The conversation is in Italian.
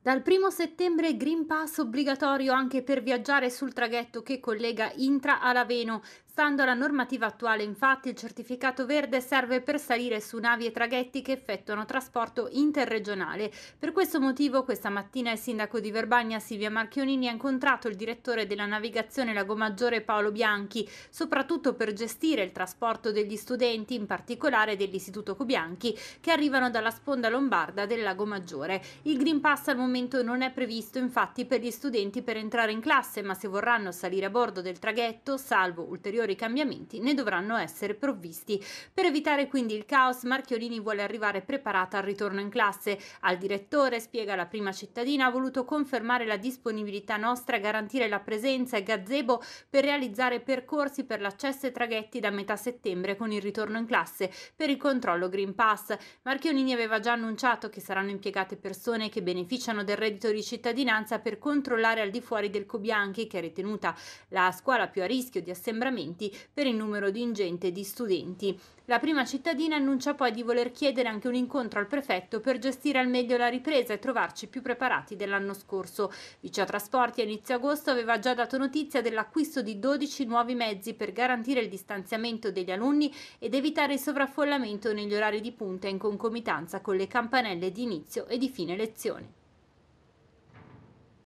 Dal 1 settembre Green Pass obbligatorio anche per viaggiare sul traghetto che collega Intra a Laveno. Stando alla normativa attuale, infatti, il certificato verde serve per salire su navi e traghetti che effettuano trasporto interregionale. Per questo motivo, questa mattina il sindaco di Verbagna Silvia Marchionini ha incontrato il direttore della navigazione Lago Maggiore Paolo Bianchi, soprattutto per gestire il trasporto degli studenti, in particolare dell'Istituto Cobianchi, che arrivano dalla sponda lombarda del Lago Maggiore. Il Green Pass al momento collegamento non è previsto infatti per gli studenti per entrare in classe, ma se vorranno salire a bordo del traghetto, salvo ulteriori cambiamenti, ne dovranno essere provvisti. Per evitare quindi il caos, Marchiolini vuole arrivare preparata al ritorno in classe. Al direttore, spiega la prima cittadina, ha voluto confermare la disponibilità nostra a garantire la presenza e gazebo per realizzare percorsi per l'accesso ai traghetti da metà settembre con il ritorno in classe per il controllo Green Pass. Marchiolini aveva già annunciato che saranno impiegate persone che beneficiano approfittano del reddito di cittadinanza per controllare al di fuori del Cobianchi, che è ritenuta la scuola più a rischio di assembramenti per il numero di ingente di studenti. La prima cittadina annuncia poi di voler chiedere anche un incontro al prefetto per gestire al meglio la ripresa e trovarci più preparati dell'anno scorso. Vicia Trasporti a inizio agosto aveva già dato notizia dell'acquisto di 12 nuovi mezzi per garantire il distanziamento degli alunni ed evitare il sovraffollamento negli orari di punta in concomitanza con le campanelle di inizio e di fine lezione.